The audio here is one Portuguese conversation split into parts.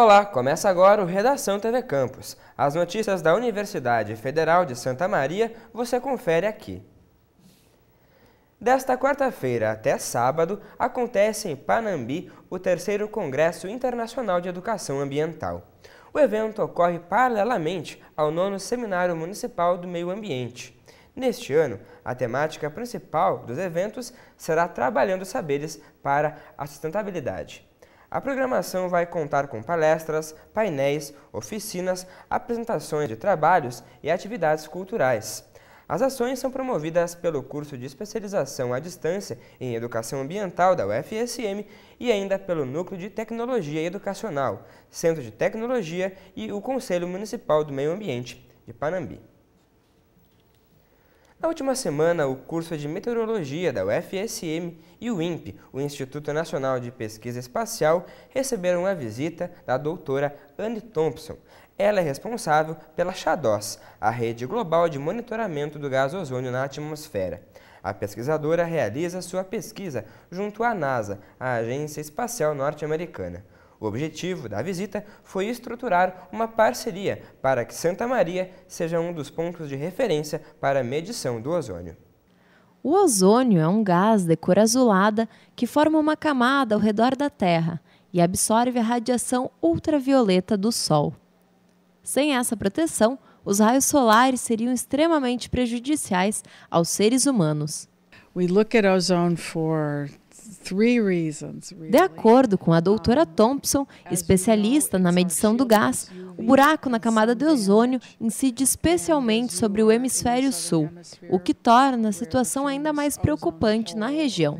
Olá, começa agora o Redação TV Campus. As notícias da Universidade Federal de Santa Maria você confere aqui. Desta quarta-feira até sábado, acontece em Panambi o terceiro Congresso Internacional de Educação Ambiental. O evento ocorre paralelamente ao nono Seminário Municipal do Meio Ambiente. Neste ano, a temática principal dos eventos será Trabalhando Saberes para a Sustentabilidade. A programação vai contar com palestras, painéis, oficinas, apresentações de trabalhos e atividades culturais. As ações são promovidas pelo curso de especialização à distância em educação ambiental da UFSM e ainda pelo Núcleo de Tecnologia Educacional, Centro de Tecnologia e o Conselho Municipal do Meio Ambiente de Panambi. Na última semana, o curso de Meteorologia da UFSM e o INPE, o Instituto Nacional de Pesquisa Espacial, receberam a visita da doutora Anne Thompson. Ela é responsável pela XADOS, a rede global de monitoramento do gás ozônio na atmosfera. A pesquisadora realiza sua pesquisa junto à NASA, a Agência Espacial Norte-Americana. O objetivo da visita foi estruturar uma parceria para que Santa Maria seja um dos pontos de referência para a medição do ozônio. O ozônio é um gás de cor azulada que forma uma camada ao redor da Terra e absorve a radiação ultravioleta do Sol. Sem essa proteção, os raios solares seriam extremamente prejudiciais aos seres humanos. We look at ozone for de acordo com a doutora Thompson, especialista na medição do gás, o buraco na camada de ozônio incide especialmente sobre o hemisfério sul, o que torna a situação ainda mais preocupante na região.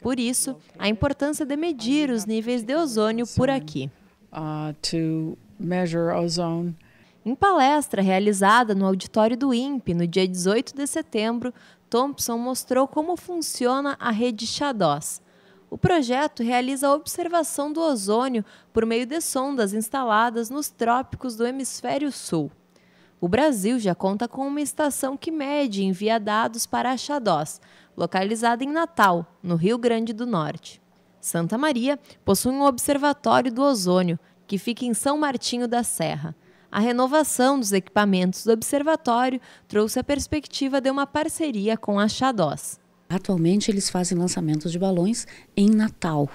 Por isso, a importância de medir os níveis de ozônio por aqui. Uh, em palestra realizada no auditório do INPE no dia 18 de setembro, Thompson mostrou como funciona a rede Xadós. O projeto realiza a observação do ozônio por meio de sondas instaladas nos trópicos do hemisfério sul. O Brasil já conta com uma estação que mede e envia dados para a Xadós, localizada em Natal, no Rio Grande do Norte. Santa Maria possui um observatório do ozônio, que fica em São Martinho da Serra. A renovação dos equipamentos do observatório trouxe a perspectiva de uma parceria com a Xadós. Atualmente, eles fazem lançamentos de balões em Natal,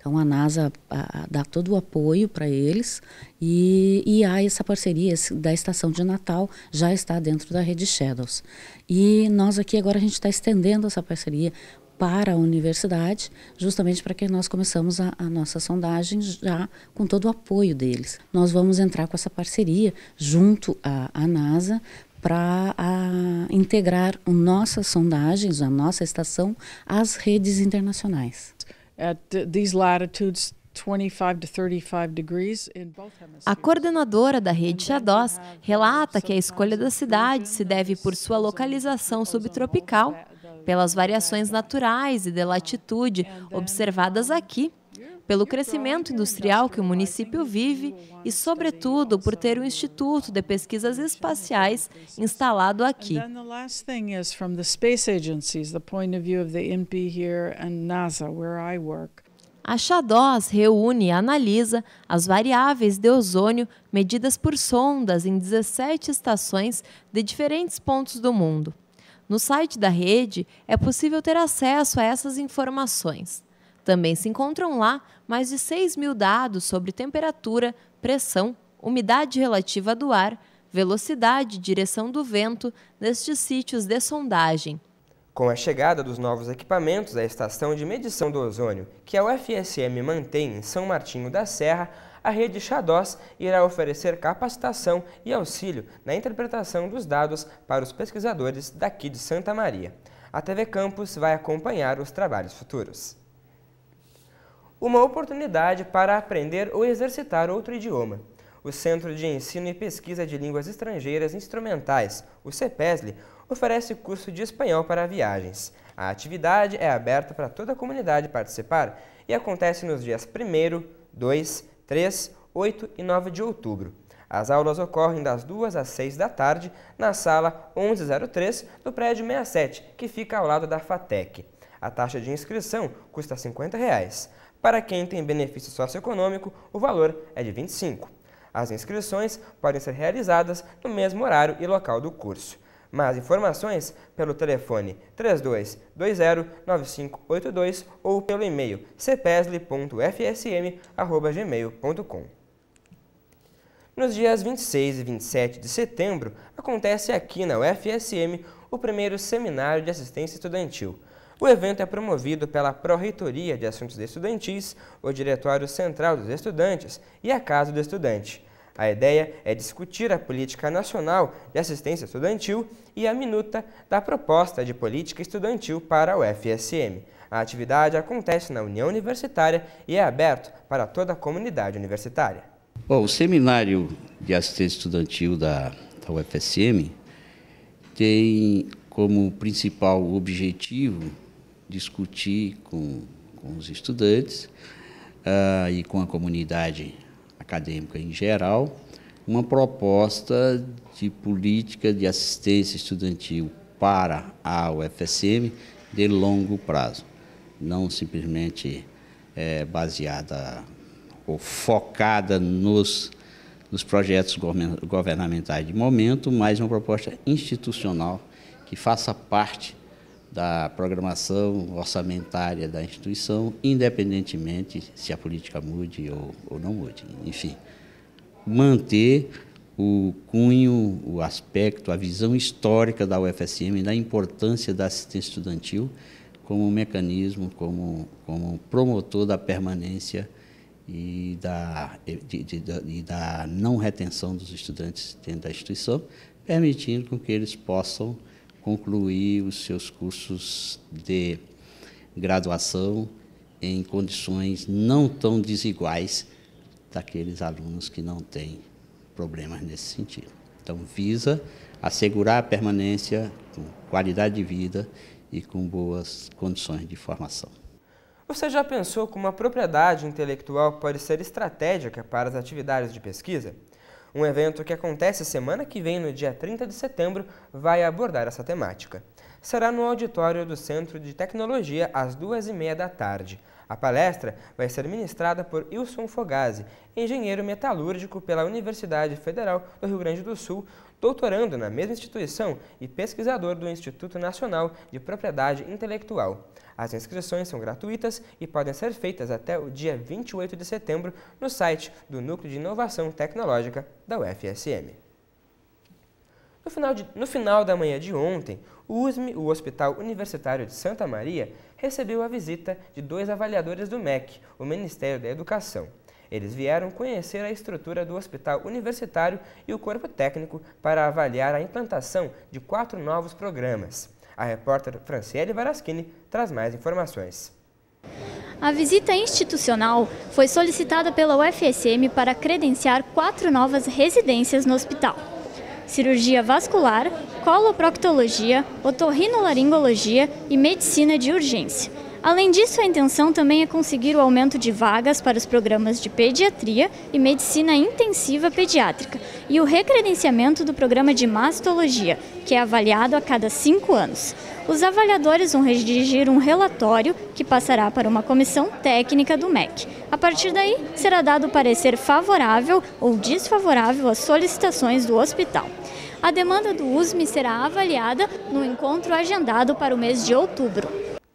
então a NASA a, dá todo o apoio para eles e, e, há essa parceria esse, da estação de Natal já está dentro da rede Shadows. E nós aqui agora a gente está estendendo essa parceria para a universidade, justamente para que nós começamos a, a, nossa sondagem já com todo o apoio deles. Nós vamos entrar com essa parceria junto à NASA para integrar nossas sondagens, a nossa estação, às redes internacionais. A coordenadora da rede Xadós relata que a escolha da cidade se deve por sua localização subtropical, pelas variações naturais e de latitude observadas aqui pelo crescimento industrial que o município vive e, sobretudo, por ter um instituto de pesquisas espaciais instalado aqui. A Xadós reúne e analisa as variáveis de ozônio medidas por sondas em 17 estações de diferentes pontos do mundo. No site da rede é possível ter acesso a essas informações. Também se encontram lá mais de 6 mil dados sobre temperatura, pressão, umidade relativa do ar, velocidade e direção do vento nestes sítios de sondagem. Com a chegada dos novos equipamentos à estação de medição do ozônio, que a UFSM mantém em São Martinho da Serra, a rede Xadós irá oferecer capacitação e auxílio na interpretação dos dados para os pesquisadores daqui de Santa Maria. A TV Campus vai acompanhar os trabalhos futuros uma oportunidade para aprender ou exercitar outro idioma. O Centro de Ensino e Pesquisa de Línguas Estrangeiras Instrumentais, o CEPESLE, oferece curso de espanhol para viagens. A atividade é aberta para toda a comunidade participar e acontece nos dias 1, 2, 3, 8 e 9 de outubro. As aulas ocorrem das 2 às 6 da tarde na sala 1103 do prédio 67, que fica ao lado da FATEC. A taxa de inscrição custa R$ 50. Reais. Para quem tem benefício socioeconômico, o valor é de R$ 25. As inscrições podem ser realizadas no mesmo horário e local do curso. Mais informações pelo telefone 32209582 ou pelo e-mail cpesle.fsm.gmail.com. Nos dias 26 e 27 de setembro, acontece aqui na UFSM o primeiro Seminário de Assistência Estudantil. O evento é promovido pela Pró-Reitoria de Assuntos Estudantis, o Diretório Central dos Estudantes e a Casa do Estudante. A ideia é discutir a política nacional de assistência estudantil e a minuta da proposta de política estudantil para o FSM. A atividade acontece na União Universitária e é aberto para toda a comunidade universitária. Bom, o seminário de assistência estudantil da, da UFSM tem como principal objetivo discutir com, com os estudantes uh, e com a comunidade acadêmica em geral uma proposta de política de assistência estudantil para a UFSM de longo prazo, não simplesmente é, baseada ou focada nos, nos projetos governamentais de momento, mas uma proposta institucional que faça parte da programação orçamentária da instituição, independentemente se a política mude ou, ou não mude. Enfim, manter o cunho, o aspecto, a visão histórica da UFSM, da importância da assistência estudantil como um mecanismo, como, como promotor da permanência e da, de, de, de, e da não retenção dos estudantes dentro da instituição, permitindo com que eles possam concluir os seus cursos de graduação em condições não tão desiguais daqueles alunos que não têm problemas nesse sentido. Então, visa assegurar a permanência com qualidade de vida e com boas condições de formação. Você já pensou como a propriedade intelectual pode ser estratégica para as atividades de pesquisa? Um evento que acontece semana que vem, no dia 30 de setembro, vai abordar essa temática. Será no auditório do Centro de Tecnologia, às duas e meia da tarde. A palestra vai ser ministrada por Wilson Fogazzi, engenheiro metalúrgico pela Universidade Federal do Rio Grande do Sul, doutorando na mesma instituição e pesquisador do Instituto Nacional de Propriedade Intelectual. As inscrições são gratuitas e podem ser feitas até o dia 28 de setembro no site do Núcleo de Inovação Tecnológica da UFSM. No final, de, no final da manhã de ontem, o USM, o Hospital Universitário de Santa Maria, recebeu a visita de dois avaliadores do MEC, o Ministério da Educação. Eles vieram conhecer a estrutura do Hospital Universitário e o corpo técnico para avaliar a implantação de quatro novos programas. A repórter Franciele Varaschini traz mais informações. A visita institucional foi solicitada pela UFSM para credenciar quatro novas residências no hospital cirurgia vascular, coloproctologia, otorrinolaringologia e medicina de urgência. Além disso, a intenção também é conseguir o aumento de vagas para os programas de pediatria e medicina intensiva pediátrica e o recredenciamento do programa de mastologia, que é avaliado a cada cinco anos. Os avaliadores vão redigir um relatório que passará para uma comissão técnica do MEC. A partir daí, será dado parecer favorável ou desfavorável às solicitações do hospital. A demanda do USME será avaliada no encontro agendado para o mês de outubro.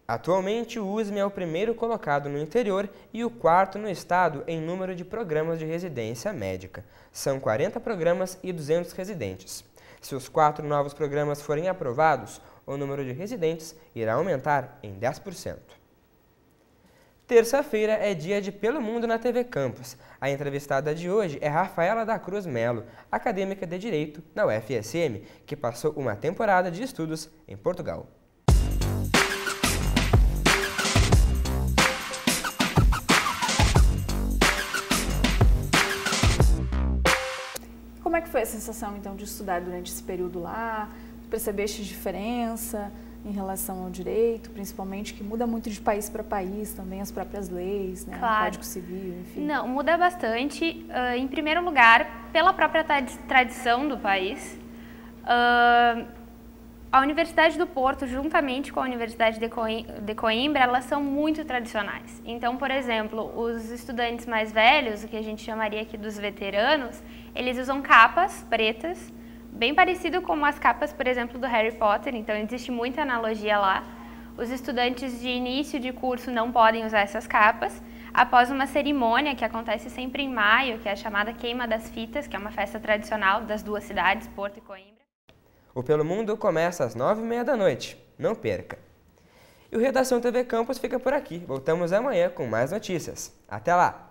Atualmente, o USME é o primeiro colocado no interior e o quarto no estado em número de programas de residência médica. São 40 programas e 200 residentes. Se os quatro novos programas forem aprovados, o número de residentes irá aumentar em 10%. Terça-feira é dia de Pelo Mundo na TV Campus. A entrevistada de hoje é Rafaela da Cruz Melo, acadêmica de Direito na UFSM, que passou uma temporada de estudos em Portugal. Como é que foi a sensação, então, de estudar durante esse período lá? Percebeste diferença? em relação ao direito, principalmente, que muda muito de país para país também, as próprias leis, né? Claro. O Código Civil, enfim. Não, muda bastante. Uh, em primeiro lugar, pela própria tradição do país. Uh, a Universidade do Porto, juntamente com a Universidade de, Coim de Coimbra, elas são muito tradicionais. Então, por exemplo, os estudantes mais velhos, o que a gente chamaria aqui dos veteranos, eles usam capas pretas bem parecido com as capas, por exemplo, do Harry Potter, então existe muita analogia lá. Os estudantes de início de curso não podem usar essas capas. Após uma cerimônia que acontece sempre em maio, que é a chamada Queima das Fitas, que é uma festa tradicional das duas cidades, Porto e Coimbra. O Pelo Mundo começa às nove e meia da noite. Não perca! E o Redação TV Campus fica por aqui. Voltamos amanhã com mais notícias. Até lá!